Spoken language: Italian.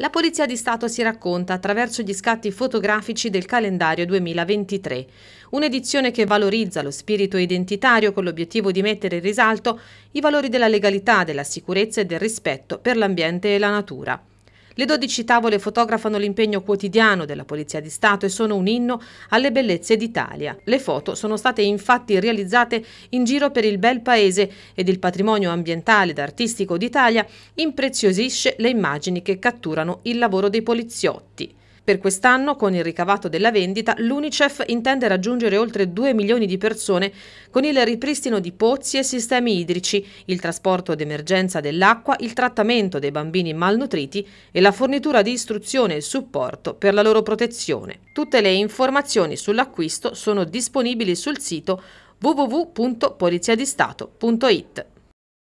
La Polizia di Stato si racconta attraverso gli scatti fotografici del calendario 2023, un'edizione che valorizza lo spirito identitario con l'obiettivo di mettere in risalto i valori della legalità, della sicurezza e del rispetto per l'ambiente e la natura. Le 12 tavole fotografano l'impegno quotidiano della Polizia di Stato e sono un inno alle bellezze d'Italia. Le foto sono state infatti realizzate in giro per il bel paese ed il patrimonio ambientale ed artistico d'Italia impreziosisce le immagini che catturano il lavoro dei poliziotti. Per quest'anno, con il ricavato della vendita, l'Unicef intende raggiungere oltre 2 milioni di persone con il ripristino di pozzi e sistemi idrici, il trasporto d'emergenza dell'acqua, il trattamento dei bambini malnutriti e la fornitura di istruzione e supporto per la loro protezione. Tutte le informazioni sull'acquisto sono disponibili sul sito www.poliziadistato.it.